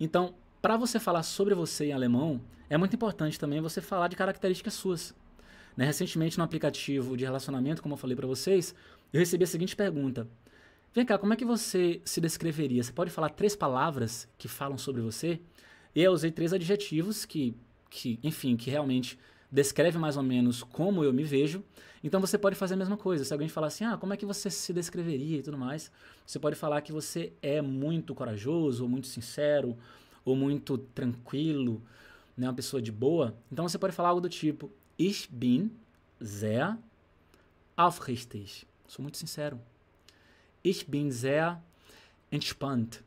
Então, para você falar sobre você em alemão, é muito importante também você falar de características suas. Né? Recentemente, no aplicativo de relacionamento, como eu falei para vocês, eu recebi a seguinte pergunta: Vem cá, como é que você se descreveria? Você pode falar três palavras que falam sobre você? E eu usei três adjetivos que, que enfim, que realmente descreve mais ou menos como eu me vejo. Então você pode fazer a mesma coisa. Se alguém falar assim, ah, como é que você se descreveria e tudo mais, você pode falar que você é muito corajoso, ou muito sincero, ou muito tranquilo, né, uma pessoa de boa. Então você pode falar algo do tipo, ich bin sehr aufrichtig. Sou muito sincero. Ich bin sehr entspannt.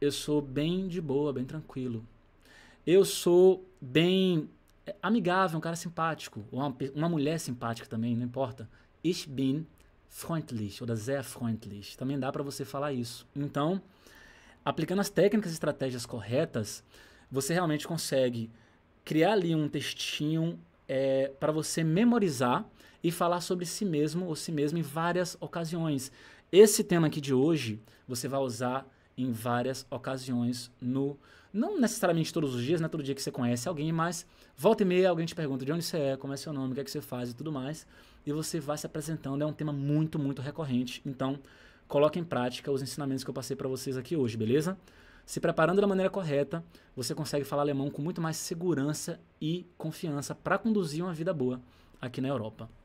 Eu sou bem de boa, bem tranquilo. Eu sou bem amigável, um cara simpático, ou uma, uma mulher simpática também, não importa. Ich bin freundlich, ou sehr freundlich. Também dá para você falar isso. Então, aplicando as técnicas e estratégias corretas, você realmente consegue criar ali um textinho é, para você memorizar e falar sobre si mesmo ou si mesmo em várias ocasiões. Esse tema aqui de hoje você vai usar em várias ocasiões no não necessariamente todos os dias, né? Todo dia que você conhece alguém, mas volta e meia alguém te pergunta de onde você é, como é seu nome, o que é que você faz e tudo mais, e você vai se apresentando, é um tema muito, muito recorrente. Então, coloque em prática os ensinamentos que eu passei para vocês aqui hoje, beleza? Se preparando da maneira correta, você consegue falar alemão com muito mais segurança e confiança para conduzir uma vida boa aqui na Europa.